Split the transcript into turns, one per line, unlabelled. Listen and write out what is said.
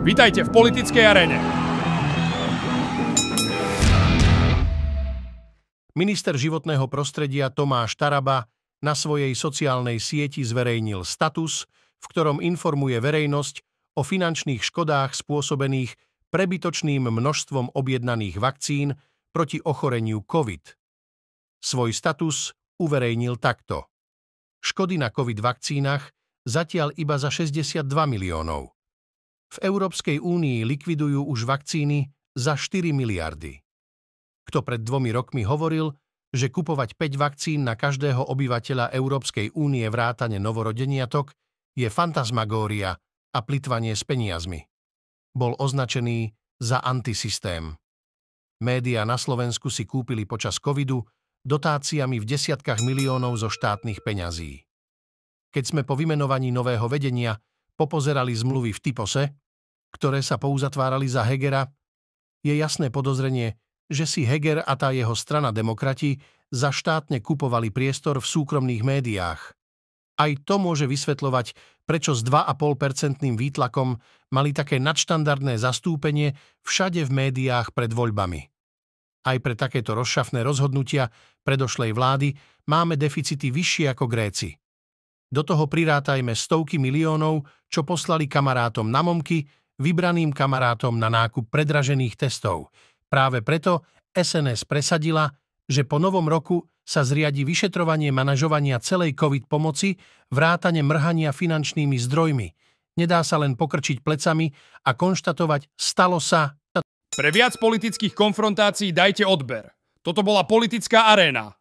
Vítajte v politickej arene. Minister životného prostredia Tomáš Taraba na svojej sociálnej sieti zverejnil status, v ktorom informuje verejnosť o finančných škodách spôsobených prebytočným množstvom objednaných vakcín proti ochoreniu COVID. Svoj status uverejnil takto. Škody na COVID vakcínach zatiaľ iba za 62 miliónov. V Európskej únii likvidujú už vakcíny za 4 miliardy. Kto pred dvomi rokmi hovoril, že kupovať 5 vakcín na každého obyvateľa Európskej únie vrátane novorodeniatok je fantasmagória a plitvanie s peniazmi. Bol označený za antisystém. Média na Slovensku si kúpili počas covidu dotáciami v desiatkách miliónov zo štátnych peňazí. Keď sme po vymenovaní nového vedenia popozerali zmluvy v typose, ktoré sa pouzatvárali za Hegera, je jasné podozrenie, že si Heger a tá jeho strana demokrati za štátne kupovali priestor v súkromných médiách. Aj to môže vysvetľovať, prečo s 2,5-percentným výtlakom mali také nadštandardné zastúpenie všade v médiách pred voľbami. Aj pre takéto rozšafné rozhodnutia predošlej vlády máme deficity vyššie ako Gréci. Do toho prirátajme stovky miliónov, čo poslali kamarátom na momky, vybraným kamarátom na nákup predražených testov. Práve preto SNS presadila, že po novom roku sa zriadi vyšetrovanie manažovania celej COVID pomoci, vrátane mrhania finančnými zdrojmi. Nedá sa len pokrčiť plecami a konštatovať, stalo sa. Pre viac politických konfrontácií dajte odber. Toto bola politická aréna.